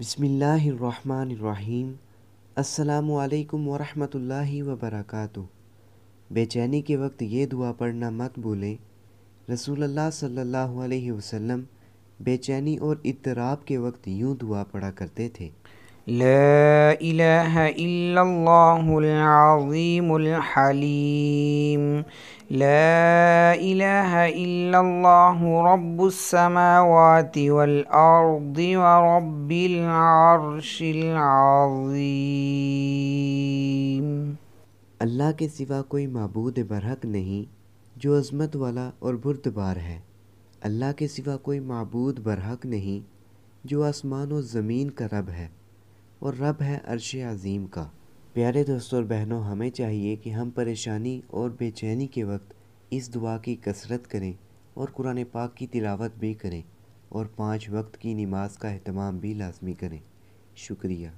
بسم اللہ الرحمن الرحیم السلام علیکم ورحمۃ اللہ وبرکاتہ بے چینی کے وقت یہ دعا پڑھنا مت بھولیں رسول اللہ صلی اللہ علیہ وسلم بے چینی اور اطراب کے وقت یوں دعا پڑھا کرتے تھے لا رب السماوات ورب العرش العیم اللہ کے سوا کوئی معبود برحق نہیں جو عظمت والا اور بردبار ہے اللہ کے سوا کوئی معبود برحق نہیں جو آسمان و زمین کا رب ہے اور رب ہے عرش عظیم کا پیارے دوستوں اور بہنوں ہمیں چاہیے کہ ہم پریشانی اور بے چینی کے وقت اس دعا کی کثرت کریں اور قرآن پاک کی تلاوت بھی کریں اور پانچ وقت کی نماز کا اہتمام بھی لازمی کریں شکریہ